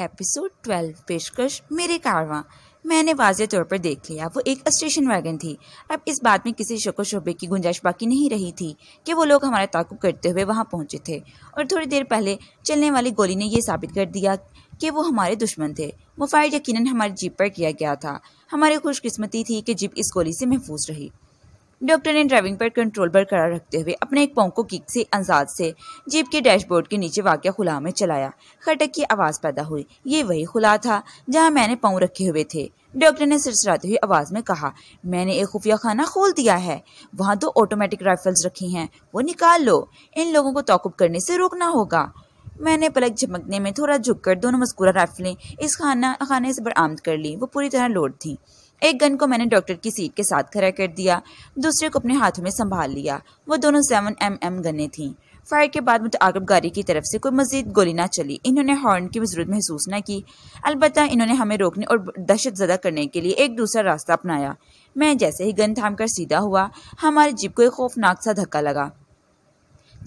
Episode twelve पेशकश मेरे कारवां मैंने वाज तौर पर देख लिया वो एक स्टेशन वैगन थी अब इस बात में किसी शको शोबे की गुंजाइश बाकी नहीं रही थी कि वो लोग हमारा ताकुब करते हुए वहाँ पहुँचे थे और थोड़ी देर पहले चलने वाली गोली ने यह साबित कर दिया कि वो हमारे दुश्मन थे वो फायर यकीन हमारी जीप पर किया गया था हमारी खुशकस्मती थी कि जीप इस गोली से महफूज रही डॉक्टर ने ड्राइविंग पर कंट्रोल बरकरार रखते हुए अपने एक पाँव को किक से अंजाद से जीप के डैशबोर्ड के नीचे वाक़ खुला में चलाया खटक की आवाज़ पैदा हुई ये वही खुला था जहाँ मैंने पाँव रखे हुए थे डॉक्टर ने सिरसराते हुए आवाज़ में कहा मैंने एक खुफिया खाना खोल दिया है वहाँ दो ऑटोमेटिक राइफल्स रखी हैं वो निकाल लो इन लोगों को तोकुब करने से रोकना होगा मैंने पलक झमकने में थोड़ा झुककर दोनों मस्कुरा राइफलें इस खाना खाने से बरामद कर ली वो पूरी तरह लोड थीं एक गन को मैंने डॉक्टर की सीट के साथ खड़ा कर दिया दूसरे को अपने हाथों में संभाल लिया वो दोनों सेवन एम एम गने थी फायर के बाद आगब गाड़ी की तरफ से कोई मजीद गोली ना चली इन्होंने हॉर्न की जरूरत महसूस न की अलबत् इन्होंने हमें रोकने और दहशत ज़दा करने के लिए एक दूसरा रास्ता अपनाया मैं जैसे ही गन थाम कर सीधा हुआ हमारी जीप को एक खौफनाक सा धक्का लगा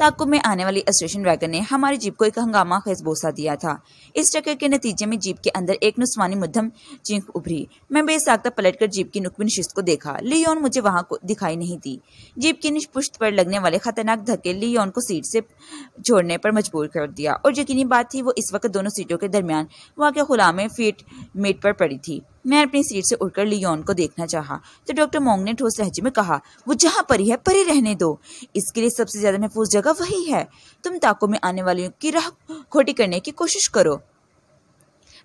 ताकुब में आने वाली स्टेशन वैगन ने हमारी जीप को एक हंगामा खेज बोसा दिया था इस टक्कर के नतीजे में जीप के अंदर एक नुस्वानी मध्यम चीख उभरी मैं पलट कर जीप की नुकवी नशिस्त को देखा लियोन मुझे वहां को दिखाई नहीं दी जीप की निष्पुष्ट पर लगने वाले खतरनाक धक्के लियोन को सीट से छोड़ने पर मजबूर कर दिया और यकीनी बात थी वो इस वक्त दोनों सीटों के दरमियान वहाँ के खुला में फीट मीट पर पड़ी थी मैं अपनी सीट से उठकर लियोन को देखना चाहा तो डॉक्टर मोंग ने ठोस लहजे में कहा वो जहाँ परी है परी रहने दो इसके लिए सबसे ज़्यादा महफूज जगह वही है तुम ताको में आने वालों की राह खोटी करने की कोशिश करो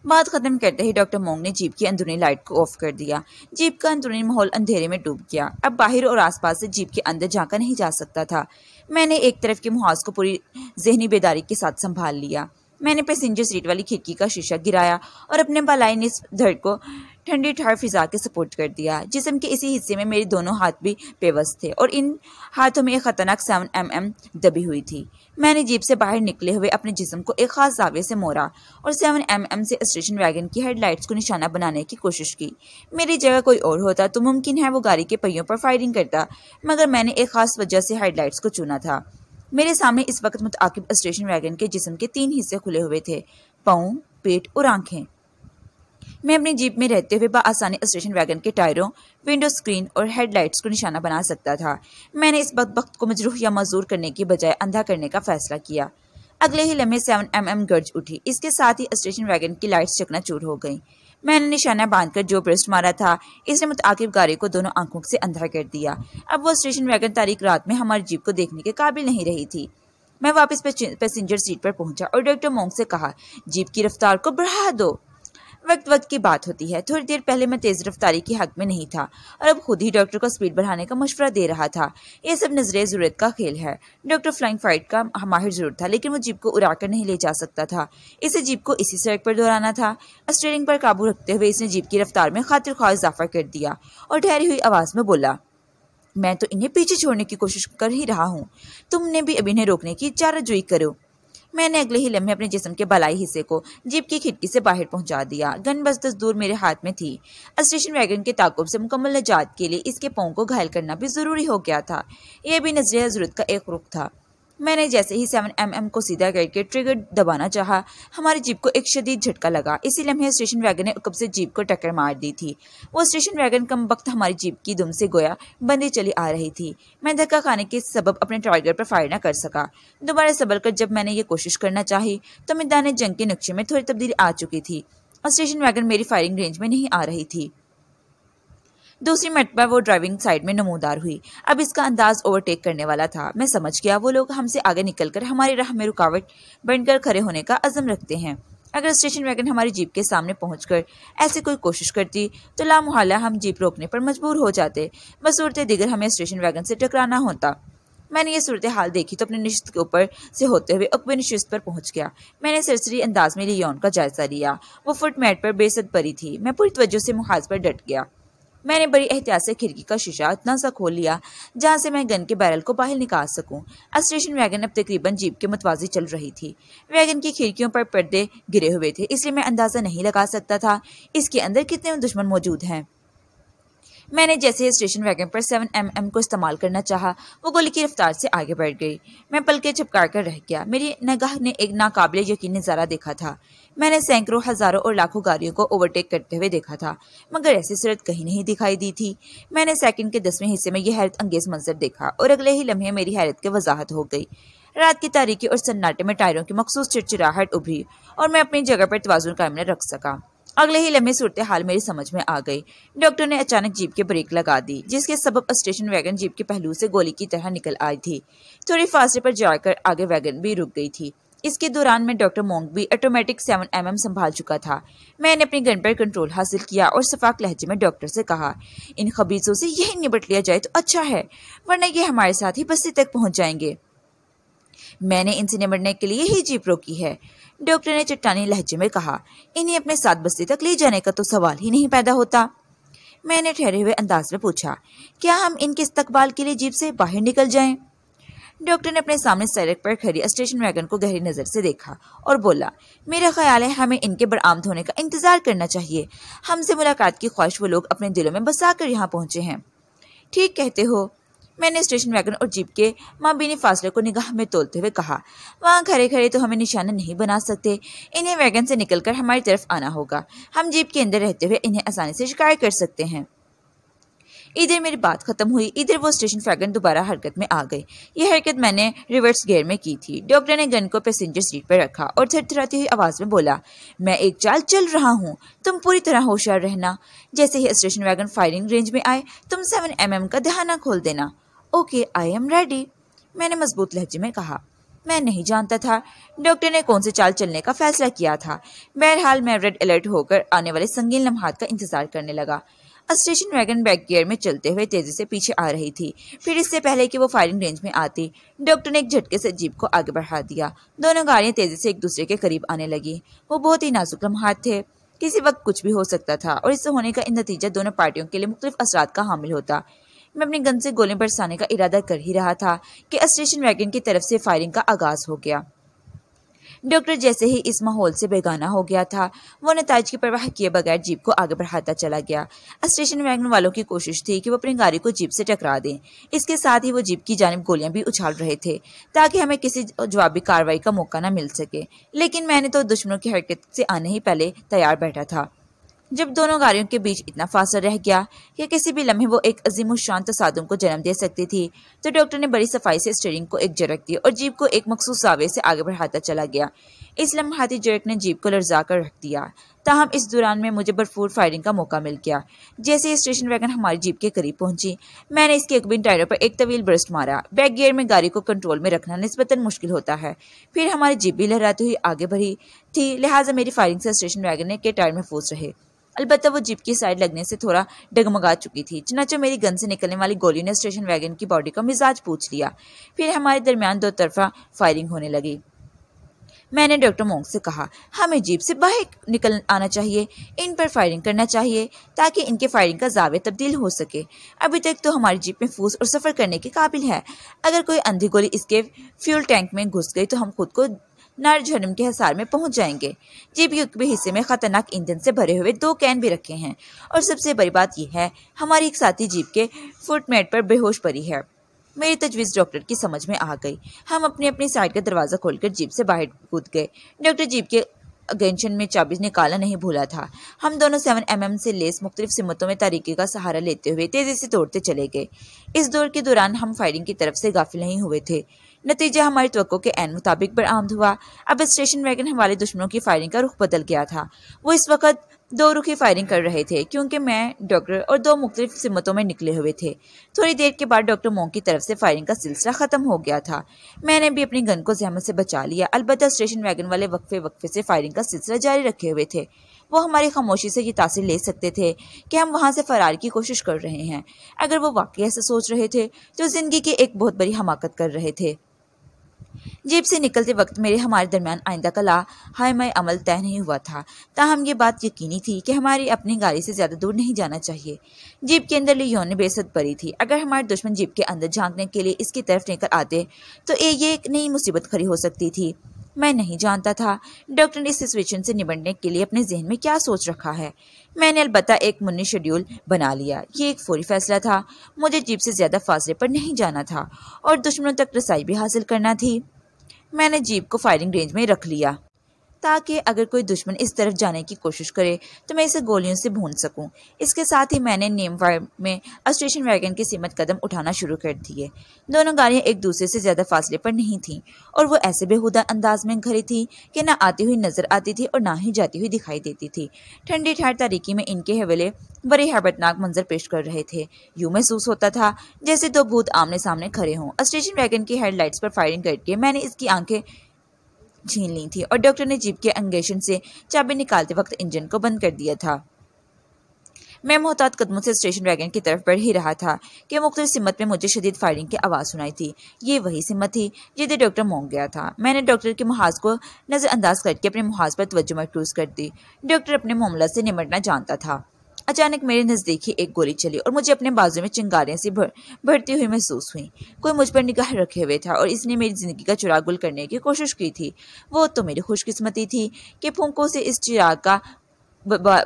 बात खत्म करते ही डॉक्टर मोंग ने जीप की अंदरूनी लाइट को ऑफ कर दिया जीप का अंदरूनी माहौल अंधेरे में डूब गया अब बाहर और आसपास से जीप के अंदर जाकर नहीं जा सकता था मैंने एक तरफ के मुहाज को पूरी जहनी बेदारी के साथ संभाल लिया मैंने पैसेंजर सीट वाली खिड़की का शीशा गिराया और अपने बालाइन इस धड़ को ठंडी ठार फिजा के सपोर्ट कर दिया जिसम के इसी हिस्से में मेरे दोनों हाथ भी पेवस थे और इन हाथों में एक खतरनाक सेवन एम एम दबी हुई थी मैंने जीप से बाहर निकले हुए अपने जिसम को एक खास दावे से मोड़ा और सेवन एम एम से स्टेशन वैगन की हेडलाइट्स को निशाना बनाने की कोशिश की मेरी जगह कोई और होता तो मुमकिन है वो गाड़ी के पहियों पर फायरिंग करता मगर मैंने एक खास वजह से हेडलाइट्स को चुना था मेरे सामने इस वक्त मुताकिब स्टेशन वैगन के जिसम के तीन हिस्से खुले हुए थे पाँव पेट और आंखें मैं अपनी जीप में रहते हुए बसानी स्टेशन वैगन के टायरों विंडो स्क्रीन और हेडलाइट्स को निशाना बना सकता था मैंने इस वक्त वक्त को मजरूह या मजदूर करने के बजाय अंधा करने का फैसला किया अगले ही लम्हे सेवन एम एम गर्ज उठी इसके साथ ही स्टेशन वैगन की लाइट्स चूर हो गई मैंने निशाना बांधकर जो ब्रेस्ट मारा था इसने मुताकिब गाड़ी को दोनों आंखों से अंधा कर दिया अब वो स्टेशन वैगन तारीख रात में हमारी जीप को देखने के काबिल नहीं रही थी मैं वापस पैसेंजर सीट पर पहुंचा और डॉक्टर मोंग से कहा जीप की रफ्तार को बढ़ा दो वक्त वक्त की बात होती है थोड़ी देर पहले मैं तेज़ रफ्तारी के हक में नहीं था और अब खुद ही डॉक्टर को स्पीड बढ़ाने का मशवरा दे रहा था ये सब नजरे ज़रूरत का खेल है डॉक्टर फ्लाइंग फाइट का माहिर जरूर था लेकिन वो जीप को उड़ाकर नहीं ले जा सकता था इसे जीप को इसी सड़क पर दोहराना था स्टेयरिंग पर काबू रखते हुए इसने जीप की रफ्तार में खातिर खा इजाफा कर दिया और ठहरी हुई आवाज़ में बोला मैं तो इन्हें पीछे छोड़ने की कोशिश कर ही रहा हूँ तुमने भी अब इन्हें रोकने की चारा जोई करो मैंने अगले ही लम्हे अपने जिस्म के भलाई हिस्से को जीप की खिड़की से बाहर पहुंचा दिया गन बस दस दूर मेरे हाथ में थी स्टेशन वैगन के ताकुब से मुकम्मल निजात के लिए इसके पों को घायल करना भी ज़रूरी हो गया था यह भी नजर हजरत का एक रुख था मैंने जैसे ही सेवन एम mm को सीधा करके ट्रिगर दबाना चाहा हमारी जीप को एक शदीद झटका लगा इसी लम्हे स्टेशन वैगन ने कब से जीप को टक्कर मार दी थी वो स्टेशन वैगन कम वक्त हमारी जीप की दुम से गोया बंदी चली आ रही थी मैं धक्का खाने के सबब अपने टारगेट पर फायर न कर सका दोबारा संभल कर जब मैंने ये कोशिश करना चाही तो मैदान जंग के नक्शे में थोड़ी तब्दीली आ चुकी थी और स्टेशन वैगन मेरी फायरिंग रेंज में नहीं आ रही थी दूसरी मरतबा वो ड्राइविंग साइड में नमोदार हुई अब इसका अंदाज ओवरटेक करने वाला था मैं समझ गया वो लोग हमसे आगे निकलकर हमारी राह में रुकावट बनकर खड़े होने का अज़म रखते हैं अगर स्टेशन वैगन हमारी जीप के सामने पहुंचकर ऐसी कोई कोशिश करती तो लामोहला हम जीप रोकने पर मजबूर हो जाते बसूरत दिगर हमें स्टेशन वैगन से टकराना होता मैंने ये सूरत हाल देखी तो अपने निश्चित के ऊपर से होते हुए अकबे निश्चित पर पहुंच गया मैंने सरसरी अंदाज में लियोन का जायजा लिया वो फुट मैट पर बेसद परी थी मैं पूरी तवज्जो से मुहाज पर डट गया मैंने बड़ी एहतियात से खिड़की का शीशा इतना सा खोल लिया जहाँ से मैं गन के बैरल को बाहर निकाल सकूँ स्टेशन वैगन अब तकरीबन जीप के मतवाजी चल रही थी वैगन की खिड़कियों पर पर्दे गिरे हुए थे इसलिए मैं अंदाज़ा नहीं लगा सकता था इसके अंदर कितने दुश्मन मौजूद हैं मैंने जैसे ही स्टेशन वैगन पर सेवन एम एम को इस्तेमाल करना चाहा वो गोली की रफ्तार से आगे बढ़ गई मैं पलके छपका कर रह गया मेरी नगाह ने एक नाकाबिल यकीन नज़ारा देखा था मैंने सैकड़ों हज़ारों और लाखों गाड़ियों को ओवरटेक करते हुए देखा था मगर ऐसी सूरत कहीं नहीं दिखाई दी थी मैंने सेकंड के दसवें हिस्से में यह हैरत अंगेज मंजर देखा और अगले ही लम्हे मेरी हैरत की वजाहत हो गई रात की तारीखी और सन्नाटे में टायरों की मखसूस चिड़चिड़ाहट उभरी और मैं अपनी जगह पर तोजुन कायम रख सका अगले ही लम्हे सूरत हाल मेरी समझ में आ गई डॉक्टर ने अचानक जीप के ब्रेक लगा दी जिसके सबब स्टेशन वैगन जीप के पहलू से गोली की तरह निकल आई थी थोड़ी फासले पर जाकर आगे वैगन भी रुक गई थी इसके दौरान मैं डॉक्टर मोंग भी ऑटोमेटिक सेवन एम mm संभाल चुका था मैंने अपने गन पर कंट्रोल हासिल किया और सफाक लहजे में डॉक्टर से कहा इन खबीजों से यही निपट लिया जाए तो अच्छा है वरना ये हमारे साथ ही बस्ती तक पहुँच जाएंगे मैंने इनसे निबटने के लिए ही जीप रोकी है डॉक्टर ने चट्टानी लहजे में कहा इन्हें अपने साथ बस्ती तक ले जाने का तो सवाल ही नहीं पैदा होता मैंने ठहरे हुए अंदाज में पूछा क्या हम इनके इस्तकबाल के लिए जीप से बाहर निकल जाएं? डॉक्टर ने अपने सामने सड़क पर खड़ी स्टेशन वैगन को गहरी नज़र से देखा और बोला मेरा ख्याल है हमें इनके बरामद होने का इंतज़ार करना चाहिए हमसे मुलाकात की ख्वाहिश वो लोग अपने दिलों में बसा कर यहाँ पहुँचे हैं ठीक कहते हो मैंने स्टेशन वैगन और जीप के माबीनी फासले को निगाह में तोलते हुए कहा वहाँ खड़े खड़े तो हमें निशाना नहीं बना सकते इन्हें वैगन से निकलकर हमारी तरफ आना होगा हम जीप के अंदर रहते हुए इन्हें आसानी से शिकायत कर सकते हैं इधर मेरी बात ख़त्म हुई इधर वो स्टेशन फैगन दोबारा हरकत में आ गए ये हरकत मैंने रिवर्स गेयर में की थी डॉक्टर ने गन को पैसेंजर सीट पर रखा और थरथराती हुई आवाज़ में बोला मैं एक चाल चल रहा हूँ तुम पूरी तरह होशियार रहना जैसे ही स्टेशन वैगन फायरिंग रेंज में आए तुम सेवन एम का दहाना खोल देना ओके आई एम रेडी मैंने मजबूत लहजे में कहा मैं नहीं जानता था डॉक्टर ने कौन से चाल चलने का फैसला किया था बहरहाल मैं रेड अलर्ट होकर आने वाले संगीन लम्हात का इंतजार करने लगा स्टेशन वैगन बैक गियर में चलते हुए तेजी से पीछे आ रही थी फिर इससे पहले कि वो फायरिंग रेंज में आती डॉक्टर ने एक झटके से जीप को आगे बढ़ा दिया दोनों गाड़ियां तेजी से एक दूसरे के करीब आने लगी वो बहुत ही नाजुक लम्हात थे किसी वक्त कुछ भी हो सकता था और इससे होने का नतीजा दोनों पार्टियों के लिए मुख्तलिफ असरा का हामिल होता मैं अपने गन से गोले बरसाने का इरादा कर ही रहा था कि स्टेशन वैगन की तरफ से फायरिंग का आगाज हो गया डॉक्टर जैसे ही इस माहौल से बेगाना हो गया था वो नताज की परवाह किए बगैर जीप को आगे बढ़ाता चला गया स्टेशन वैगन वालों की कोशिश थी कि वो अपनी गाड़ी को जीप से टकरा दें इसके साथ ही वो जीप की जानब गोलियां भी उछाल रहे थे ताकि हमें किसी जवाबी कार्रवाई का मौका न मिल सके लेकिन मैंने तो दुश्मनों की हरकत से आने ही पहले तैयार बैठा था जब दोनों गाड़ियों के बीच इतना फासला रह गया कि किसी भी लम्हे वो एक अजीम शांत तसादम को जन्म दे सकती थी तो डॉक्टर ने बड़ी सफाई से स्टेयरिंग को एक झरक दी और जीप को एक मखसूस सावे से आगे बढ़ाता चला गया इस लम्हाती झरक ने जीप को लड़जा कर रख दिया ताहम इस दौरान में मुझे भरपूर फायरिंग का मौका मिल गया जैसे ही स्टेशन वैगन हमारी जीप के करीब पहुंची मैंने इसके बिन टायरों पर एक तवील ब्रस्ट मारा बैक गियर में गाड़ी को कंट्रोल में रखना नस्बता मुश्किल होता है फिर हमारी जीप भी लहराती हुई आगे बढ़ी थी लिहाजा मेरी फायरिंग से स्टेशन वैगन के टायर महफूज रहे अलबत्त वो जीप की साइड लगने से थोड़ा डगमगा चुकी थी चनाचो मेरी गन से निकलने वाली गोली ने स्टेशन वैगन की बॉडी का मिजाज पूछ लिया फिर हमारे दरमियान दो तरफा फायरिंग होने लगी मैंने डॉक्टर मोंग से कहा हमें जीप से बाहर निकल आना चाहिए इन पर फायरिंग करना चाहिए ताकि इनके फायरिंग का जावे तब्दील हो सके अभी तक तो हमारी जीप में फूस और सफ़र करने के काबिल है अगर कोई अंधी गोली इसके फ्यूल टैंक में घुस गई तो हम खुद को नारझरम के हिसार में पहुंच जाएंगे जीप के हिस्से में खतरनाक इंजन से भरे हुए दो कैन भी रखे हैं और सबसे बड़ी बात यह है हमारी एक साथी जीप के फुटमेट पर बेहोश पड़ी है मेरी तजवीज़ डॉक्टर की समझ में आ गई हम अपने अपने साइड का दरवाज़ा खोलकर जीप से बाहर कूद गए डॉक्टर जीप के अगेंशन में चाबी निकाला नहीं भूला था हम दोनों सेवन एम एम से लेस मुख्तलिफ सिमतों में तरीके का सहारा लेते हुए तेज़ी से तोड़ते चले गए इस दौड़ के दौरान हम फायरिंग की तरफ से गाफिल नहीं हुए थे नतीजा हमारी तो के एन मुताबिक बरामद हुआ अब स्टेशन वैगन हमारे दुश्मनों की फायरिंग का रुख बदल गया था वो इस वक्त दो रुखी फायरिंग कर रहे थे क्योंकि मैं डॉक्टर और दो मुख्तलिफ सिमतों में निकले हुए थे थोड़ी देर के बाद डॉक्टर मोंग की तरफ से फायरिंग का सिलसिला ख़त्म हो गया था मैंने भी अपनी गन को जहमत से बचा लिया अलबत् स्टेशन वैगन वाले वक्फे वक्फे से फायरिंग का सिलसिला जारी रखे हुए थे वो हमारी खामोशी से ये तासीर ले सकते थे कि हम वहाँ से फरार की कोशिश कर रहे हैं अगर वो वाकई ऐसा सोच रहे थे तो ज़िंदगी की एक बहुत बड़ी हमाकत कर रहे थे जेब से निकलते वक्त मेरे हमारे दरमियान आइंदा का ला हाय मैं अमल तय नहीं हुआ था ताहम ये बात यकीनी थी कि हमारी अपनी गाड़ी से ज़्यादा दूर नहीं जाना चाहिए जीप के अंदर लियोन बेसत पड़ी थी अगर हमारे दुश्मन जीप के अंदर झांकने के लिए इसकी तरफ निकल आते तो ये एक नई मुसीबत खड़ी हो सकती थी मैं नहीं जानता था डॉक्टर ने इस सिचुएशन से निबटने के लिए अपने जहन में क्या सोच रखा है मैंने अलबत्ता एक मुन्नी शेड्यूल बना लिया ये एक फौरी फैसला था मुझे जीप से ज़्यादा फासले पर नहीं जाना था और दुश्मनों तक रसाई भी हासिल करना थी मैंने जीप को फायरिंग रेंज में रख लिया ताकि अगर कोई दुश्मन इस तरफ जाने की कोशिश करे तो मैं इसे गोलियों से भून सकूं। इसके साथ ही मैंने नेमवायर में स्टेशन वैगन की सीमत कदम उठाना शुरू कर दिए दोनों गाड़ियाँ एक दूसरे से ज़्यादा फासले पर नहीं थीं और वो ऐसे बेहूदा अंदाज में खड़ी थी कि ना आती हुई नजर आती थी और ना ही जाती हुई दिखाई देती थी ठंडी ठहर तारीखी में इनके हवेले बड़े हैबतनाक मंजर पेश कर रहे थे यूँ महसूस होता था जैसे दो भूत आमने सामने खड़े हों स्टेशन वैगन की हेडलाइट्स पर फायरिंग करके मैंने इसकी आंखें छीन ली थी और डॉक्टर ने जीप के अंगेशन से चाबी निकालते वक्त इंजन को बंद कर दिया था मैं मोहतात कदमों से स्टेशन वैगन की तरफ बढ़ ही रहा था कि मुख्त सिमत में मुझे शदीद फायरिंग की आवाज़ सुनाई थी ये वही सिमत थी जिसे डॉक्टर मोंग गया था मैंने डॉक्टर के मुहाज को नज़रअंदाज करके अपने मुहाज पर तवज्जो मरकूज कर दी डॉक्टर अपने मामला से निमटना जानता था अचानक मेरे नज़दीक ही एक गोली चली और मुझे अपने बाजू में चिंगारियाँ सी भर भरती हुई महसूस हुई कोई मुझ पर निगाह रखे हुए था और इसने मेरी ज़िंदगी का चिराग गुल करने की कोशिश की थी वो तो मेरी खुशकिस्मती थी कि फूकों से इस चिराग का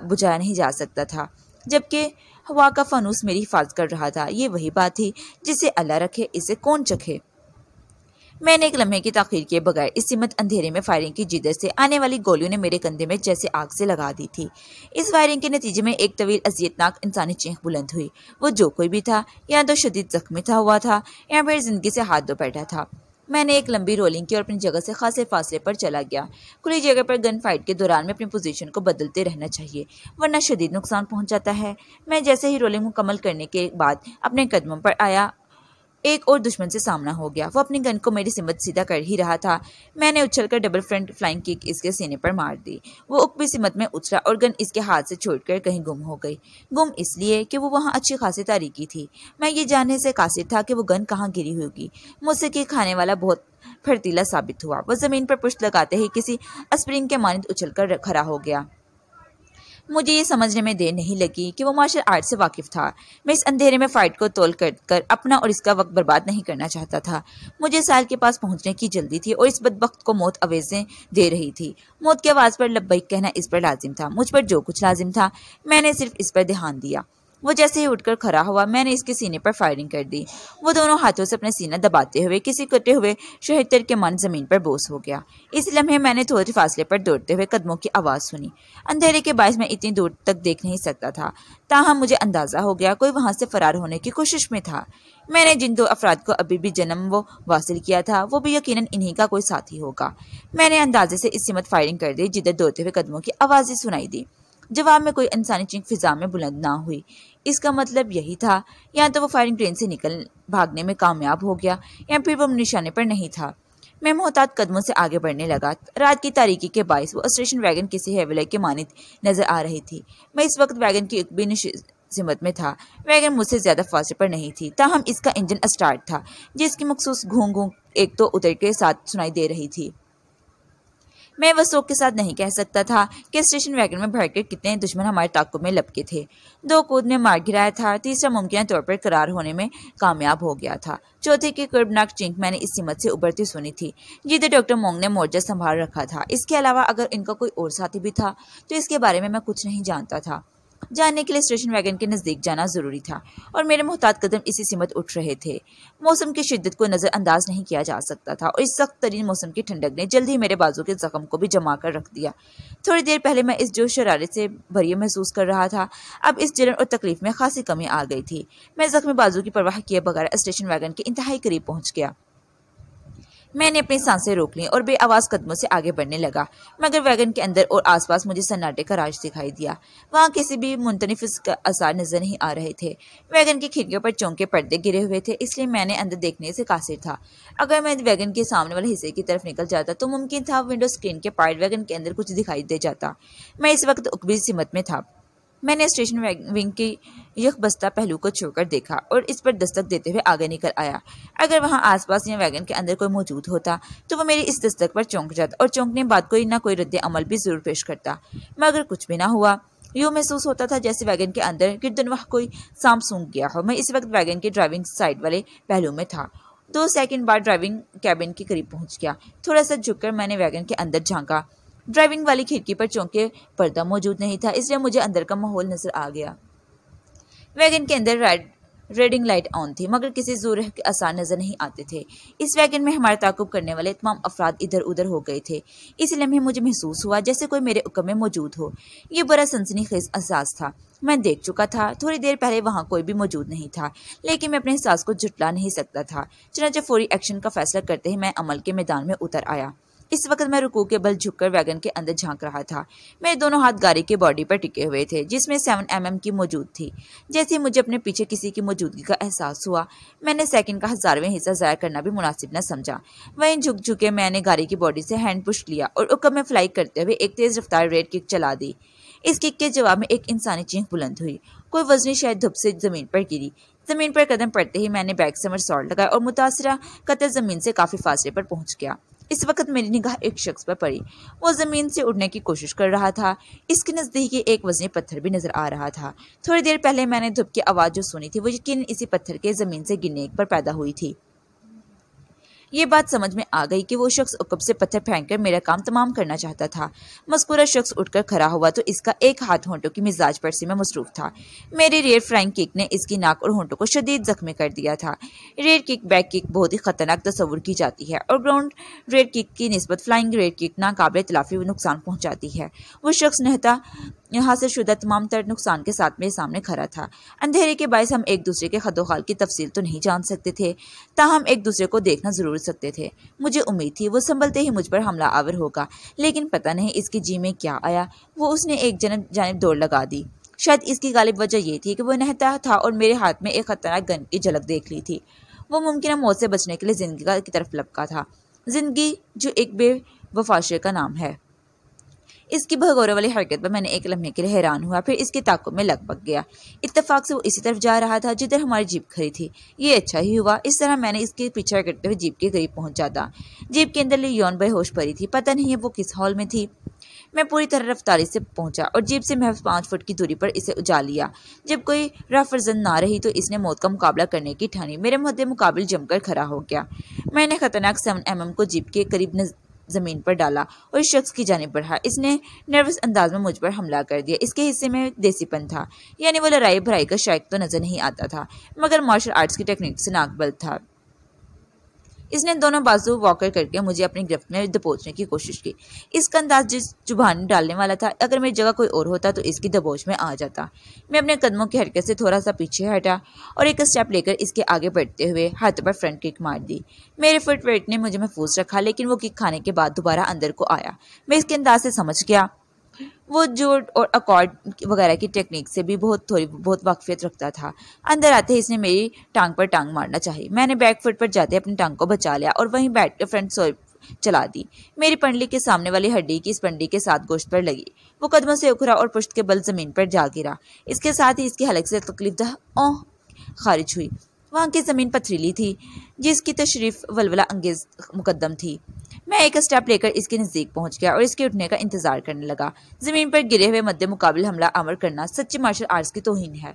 बुझाया नहीं जा सकता था जबकि हवा का फनूस मेरी हिफाजत कर रहा था ये वही बात थी जिसे अल्लाह रखे इसे कौन चखे मैंने एक लम्हे की तखीर किए बगैर इस सिमत अंधेरे में फायरिंग की जिदर से आने वाली गोलियों ने मेरे कंधे में जैसे आग से लगा दी थी इस फायरिंग के नतीजे में एक तवील अजियतनाक इंसानी चेख बुलंद हुई वो जो कोई भी था या तो शदीद जख्मी था हुआ था या मेरी जिंदगी से हाथ धो बैठा था मैंने एक लंबी रोलिंग की और अपनी जगह से खासे फासले पर चला गया खुली जगह पर गन फाइट के दौरान में अपनी पोजीशन को बदलते रहना चाहिए वरना शदीद नुकसान पहुंच जाता है मैं जैसे ही रोलिंग मुकम्मल करने के बाद अपने कदमों पर आया एक और दुश्मन से सामना हो गया वो अपनी गन को मेरी सिमत सीधा कर ही रहा था मैंने उछलकर डबल फ्रंट फ्लाइंग किक इसके सीने पर मार दी वो उकबी सिमत में उछला और गन इसके हाथ से छोड़कर कहीं गुम हो गई गुम इसलिए कि वो वहाँ अच्छी खासी तारीकी थी मैं ये जानने से कासिर था कि वो गन कहाँ गिरी होगी मुझसे के खाने वाला बहुत फर्तीला साबित हुआ वह जमीन पर पुष्ट लगाते ही किसी स्प्रिंग के मानद कर खड़ा हो गया मुझे ये समझने में देर नहीं लगी कि वो मार्शल आर्ट से वाकिफ था मैं इस अंधेरे में फाइट को तोल कर कर अपना और इसका वक्त बर्बाद नहीं करना चाहता था मुझे साल के पास पहुंचने की जल्दी थी और इस बदबक को मौत अवेजें दे रही थी मौत की आवाज़ पर लब्बैक कहना इस पर लाजिम था मुझ पर जो कुछ लाजिम था मैंने सिर्फ इस पर ध्यान दिया वो जैसे ही उठकर खड़ा हुआ मैंने इसके सीने पर फायरिंग कर दी वो दोनों हाथों से अपना सीना दबाते हुए किसी कटे हुए शहतर के मन जमीन पर बोस हो गया इस लम्हे मैंने थोड़े फासले पर दौड़ते हुए कदमों की आवाज़ सुनी अंधेरे के बायस मैं इतनी दूर तक देख नहीं सकता था ताहम मुझे अंदाज़ा हो गया कोई वहाँ से फरार होने की कोशिश में था मैंने जिन दो अफराद को अभी भी जन्म वो वासिल किया था वो भी यकीनन इन्हीं का कोई साथी होगा मैंने अंदाजे से इस सिमत फायरिंग कर दी जिधर दौड़ते हुए कदमों की आवाज़ें सुनाई दी जवाब में कोई इंसानी चीख फिजा में बुलंद ना हुई इसका मतलब यही था या तो वो फायरिंग ट्रेन से निकल भागने में कामयाब हो गया या फिर वो निशाने पर नहीं था मैं मोहतात कदमों से आगे बढ़ने लगा रात की तारीखी के बायस वो स्टेशन वैगन किसी हेवलय के मानित नजर आ रही थी मैं इस वक्त वैगन की एक भी जिम्मत में था वैगन मुझसे ज़्यादा फासले पर नहीं थी ताहम इसका इंजन स्टार्ट था जिसकी मखसूस घूंग घूंग एक तो उतर के साथ सुनाई दे रही थी मैं वह शोक के साथ नहीं कह सकता था कि स्टेशन वैगन में भरकर कितने दुश्मन हमारे ताकों में लपके थे दो कूद ने मार गिराया था तीसरा मुमकिन तौर पर करार होने में कामयाब हो गया था चौथे की कर्बनाक चिंक मैंने इस सीमत से उबरती सुनी थी जिधर डॉक्टर मोंग ने मोर्चा संभाल रखा था इसके अलावा अगर इनका कोई और साथी भी था तो इसके बारे में मैं कुछ नहीं जानता था जाने के लिए स्टेशन वैगन के नज़दीक जाना ज़रूरी था और मेरे मोहतात कदम इसी सिमत उठ रहे थे मौसम की शिद्दत को नज़रअंदाज नहीं किया जा सकता था और इस सख्त तरीन मौसम की ठंडक ने जल्द ही मेरे बाजू के ज़ख्म को भी जमा कर रख दिया थोड़ी देर पहले मैं इस जोश शरारत से भरी महसूस कर रहा था अब इस जलन और तकलीफ में खासी कमी आ गई थी मैं जख्मी बाजू की परवाह किए बगैर स्टेशन वैगन के इंतहाई करीब पहुँच गया मैंने अपनी सांसें रोक ली और बेआवाज कदमों से आगे बढ़ने लगा मगर वैगन के अंदर और आसपास मुझे सन्नाटे का राज दिखाई दिया वहाँ किसी भी मुंतनफ आसार नजर नहीं आ रहे थे वैगन की खिड़कियों पर चौंके पर्दे गिरे हुए थे इसलिए मैंने अंदर देखने से कासिर था अगर मैं वैगन के सामने वाले हिस्से की तरफ निकल जाता तो मुमकिन था विंडो स्क्रीन के पार्ट वैगन के अंदर कुछ दिखाई दे जाता मैं इस वक्त उकबी सिमत में था मैंने स्टेशन विंग के यह बस्ता पहलू को छोड़कर देखा और इस पर दस्तक देते हुए आगे निकल आया अगर वहाँ आसपास या वैगन के अंदर कोई मौजूद होता तो वो मेरी इस दस्तक पर चौंक जाता और चौंकने बाद कोई ना कोई रद्द अमल भी जरूर पेश करता मगर कुछ भी ना हुआ यूँ महसूस होता था जैसे वैगन के अंदर गिरदन वह कोई सांप सूंघ गया हो मैं इस वक्त वैगन के ड्राइविंग साइड वाले पहलू में था दो सेकेंड बाद ड्राइविंग कैबिन के करीब पहुँच गया थोड़ा सा झुककर मैंने वैगन के अंदर झाँका ड्राइविंग वाली खिड़की पर चौंके पर्दा मौजूद नहीं था इसलिए मुझे अंदर का माहौल नजर आ गया वैगन के अंदर रेड रेडिंग लाइट ऑन थी मगर किसी जोर के आसार नज़र नहीं आते थे इस वैगन में हमारे ताकुब करने वाले तमाम अफराद इधर उधर हो गए थे इस लम्हे मुझे महसूस हुआ जैसे कोई मेरे हुक्म में मौजूद हो ये बड़ा सनसनी खेज एहसास था मैं देख चुका था थोड़ी देर पहले वहाँ कोई भी मौजूद नहीं था लेकिन मैं अपने एहसास को झुटला नहीं सकता था चनाचे फौरी एक्शन का फैसला करते ही मैं अमल के मैदान में उतर आया इस वक्त मैं रुकू के बल झुककर वैगन के अंदर झांक रहा था मेरे दोनों हाथ गाड़ी के बॉडी पर टिके हुए थे जिसमें सेवन एम mm की मौजूद थी जैसे मुझे अपने पीछे किसी की मौजूदगी का एहसास हुआ मैंने सेकंड का हजारवें हिस्सा ज़ाया करना भी मुनासिब न समझा वहीं झुक झुके मैंने गाड़ी की बॉडी से हैंड पुश लिया और उकम में फ्लाई करते हुए एक तेज़ रफ्तार रेड किक चला दी इस किक के जवाब में एक इंसानी चीख बुलंद हुई कोई वजनी शायद धुप से ज़मीन पर गिरी ज़मीन पर कदम पड़ते ही मैंने बैग से मरसौर लगाया और मुतासरा कतर ज़मीन से काफ़ी फासले पर पहुंच गया इस वक्त मेरी निगाह एक शख्स पर पड़ी वो ज़मीन से उड़ने की कोशिश कर रहा था इसके नज़दीकी एक वजनी पत्थर भी नज़र आ रहा था थोड़ी देर पहले मैंने धुप की आवाज़ जो सुनी थी वो यकीन इसी पत्थर के ज़मीन से गिरने पर पैदा हुई थी ये बात समझ में आ गई कि वो शख्स उकब से पत्थर फेंककर मेरा काम तमाम करना चाहता था मस्कुरा शख्स उठकर खड़ा हुआ तो इसका एक हाथ होंटों की मिजाज पर्सी में मसरूफ था मेरी रेयर फ्राइंग किक ने इसकी नाक और होंटों को शदीद जख्मी कर दिया था रेयर किक बैक किक बहुत ही खतरनाक तस्वूर की जाती है और ग्राउंड रेयर किक की नस्बत फ्लाइंग रेयर किक नाकबिल तलाफी नुकसान पहुँचाती है वो शख्स यहाँ हासिल शुदा तमाम तर नुकसान के साथ मेरे सामने खड़ा था अंधेरे के बायस हम एक दूसरे के खदोखाल की तफसील तो नहीं जान सकते थे ताहम एक दूसरे को देखना ज़रूर सकते थे मुझे उम्मीद थी वो संभलते ही मुझ पर हमला आवर होगा लेकिन पता नहीं इसके जी में क्या आया वो उसने एक जनब जानब दौड़ लगा दी शायद इसकी गालिब वजह यह थी कि वो नहता था और मेरे हाथ में एक खतरनाक गन की झलक देख ली थी वो मुमकिन मौत से बचने के लिए ज़िंदगी की तरफ लपका था ज़िंदगी जो एक बेवफाशे का नाम है इसकी भगौरे वाली हरकत पर मैंने एक लम्हे के लिए हैरान हुआ फिर इसके ताकों में लगभग गया इतफाक से वो इसी तरफ जा रहा था जिधर हमारी जीप खड़ी थी ये अच्छा ही हुआ इस तरह मैंने इसके पीछा करते हुए जीप के करीब पहुंच जाता जीप के अंदर ले यौन बेहोश पड़ी थी पता नहीं है वो किस हॉल में थी मैं पूरी तरह रफ्तारी से पहुंचा और जीप से महफ पाँच फुट की दूरी पर इसे उजा लिया जब कोई रफरजन ना रही तो इसने मौत का मुकाबला करने की ठानी मेरे मुद्दे मुकाबले जमकर खड़ा हो गया मैंने खतरनाक सेवन एम को जीप के करीब ज़मीन पर डाला और इस शख्स की जानब बढ़ा इसने नर्वस अंदाज में मुझ पर हमला कर दिया इसके हिस्से में देसीपन था यानी वो लड़ाई भराई का शायक तो नज़र नहीं आता था मगर मार्शल आर्ट्स की टेक्निक से नाकबल था इसने दोनों बाजू वॉकर करके मुझे अपनी गिरफ्त में दबोचने की कोशिश की इसका अंदाज जिस जुबान डालने वाला था अगर मेरी जगह कोई और होता तो इसकी दबोच में आ जाता मैं अपने कदमों की हरकत से थोड़ा सा पीछे हटा और एक स्टेप लेकर इसके आगे बढ़ते हुए हाथ पर फ्रंट किक मार दी मेरे फुटवेट ने मुझे महफूज रखा लेकिन वो किक खाने के बाद दोबारा अंदर को आया मैं इसके अंदाज से समझ गया वो जोड़ और अकॉर्ड वगैरह की टेक्निक से भी बहुत थोड़ी बहुत वाकफियत रखता था अंदर आते ही इसने मेरी टांग पर टांग मारना चाहिए मैंने बैक फुट पर जाते अपनी टांग को बचा लिया और वहीं बैठ कर फ्रंट सोल चला दी मेरी पंडली के सामने वाली हड्डी की इस पंडली के साथ गोश्त पर लगी वो कदमों से उखरा और पुष्ट के बल जमीन पर जा गिरा इसके साथ ही इसकी हलक से तकलीफ दह ओह खारिज हुई वहाँ की ज़मीन पथरीली थी जिसकी तशरीफ वलवला अंगेज मुकदम थी मैं एक स्टेप लेकर इसके नज़दीक पहुंच गया और इसके उठने का इंतजार करने लगा ज़मीन पर गिरे हुए मद्दे मुकाबले हमला अमर करना सच्ची मार्शल आर्ट्स की तोहिन है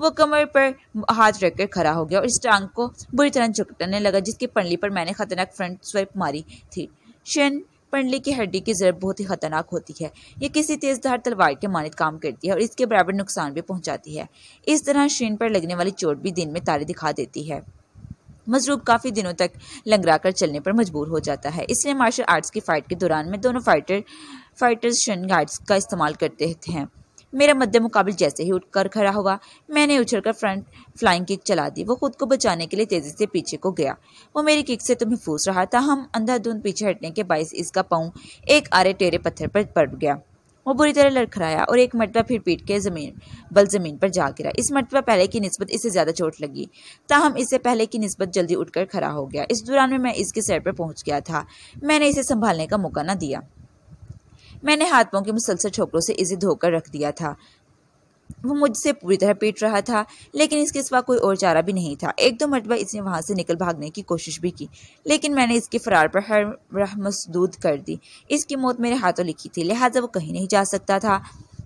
वो कमर पर हाथ रखकर खड़ा हो गया और इस टांग को बुरी तरह चुकटने लगा जिसकी पंडली पर मैंने खतरनाक फ्रंट स्वेप मारी थी शन पंडली की हड्डी की ज़रूरत बहुत ही खतरनाक होती है ये किसी धार तलवार के मानित काम करती है और इसके बराबर नुकसान भी पहुंचाती है इस तरह शीन पर लगने वाली चोट भी दिन में तारे दिखा देती है मजरूब काफ़ी दिनों तक लंगरा कर चलने पर मजबूर हो जाता है इसलिए मार्शल आर्ट्स की फ़ाइट के दौरान में दोनों फाइटर फाइटर्स शन गार्ड्स का इस्तेमाल करते हैं मेरा मध्य मुकाबल जैसे ही उठकर खड़ा हुआ मैंने उछलकर फ्रंट फ्लाइंग किक चला दी वो खुद को बचाने के लिए तेज़ी से पीछे को गया वो मेरी किक से तो महफूस रहा था हम अंधाधुंध पीछे हटने के बायस इसका पाँव एक आरे टेरे पत्थर पर पड़ गया वो बुरी तरह लड़खड़ाया और एक मरतबा फिर पीट के ज़मीन बल ज़मीन पर जा गिरा इस मरतबा पहले की नस्बत इससे ज़्यादा चोट लगी ताहम इससे पहले की नस्बत जल्दी उठकर खड़ा हो गया इस दौरान में मैं इसके सर पर पहुंच गया था मैंने इसे संभालने का मौका ना दिया मैंने हाथ पाँव के मुसलसल छोकरों से इसे धोकर रख दिया था वो मुझसे पूरी तरह पीट रहा था लेकिन इसके सिवा कोई और चारा भी नहीं था एक दो मरतबा इसने वहाँ से निकल भागने की कोशिश भी की लेकिन मैंने इसके फरार पर हर रहमसदूद कर दी इसकी मौत मेरे हाथों लिखी थी लिहाजा वो कहीं नहीं जा सकता था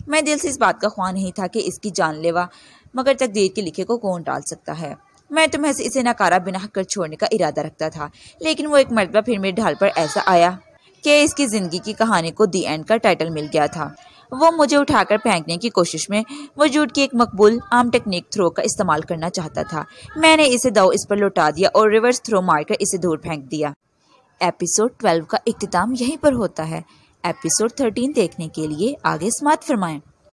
मैं दिल से इस बात का ख्वा नहीं था कि इसकी जानलेवा मगर तकदीर के लिखे को कौन डाल सकता है मैं तुम्हें तो से इसे नकारा बिना कर छोड़ने का इरादा रखता था लेकिन वो एक मरतबा फिर मेरे ढाल पर ऐसा आया कि इसकी ज़िंदगी की कहानी को दी एंड का टाइटल मिल गया था वो मुझे उठाकर फेंकने की कोशिश में वजूद की एक मकबूल आम टेक्निक थ्रो का इस्तेमाल करना चाहता था मैंने इसे दाव इस पर लौटा दिया और रिवर्स थ्रो मारकर इसे दूर फेंक दिया एपिसोड ट्वेल्व का अख्ताम यहीं पर होता है एपिसोड थर्टीन देखने के लिए आगे समाप्त फरमाएं